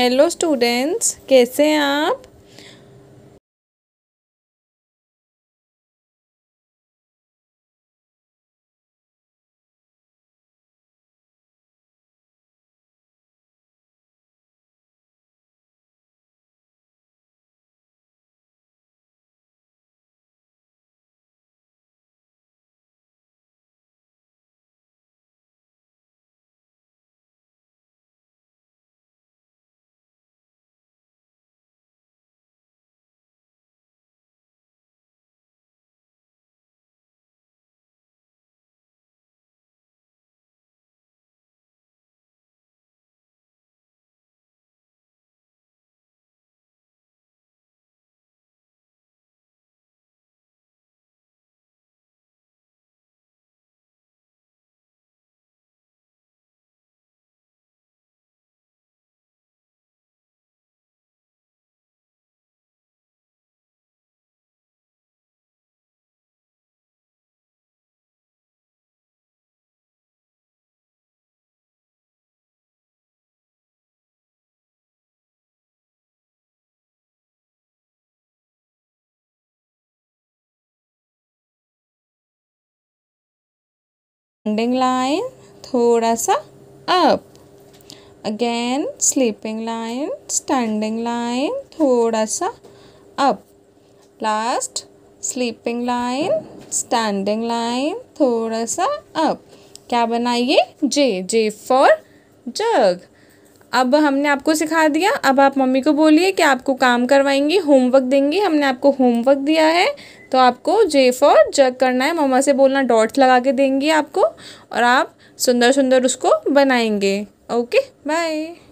Hello students कैसे हैं आप Standing line, थोड़ा सा up. Again, sleeping line, standing line, थोड़ा सा up. Last, sleeping line, standing line, थोड़ा सा up. क्या बनाइए जे जे फॉर जग अब हमने आपको सिखा दिया अब आप मम्मी को बोलिए कि आपको काम करवाएंगी होमवर्क देंगी हमने आपको होमवर्क दिया है तो आपको जे फॉर जग करना है मम्मा से बोलना डॉट्स लगा के देंगी आपको और आप सुंदर सुंदर उसको बनाएंगे ओके बाय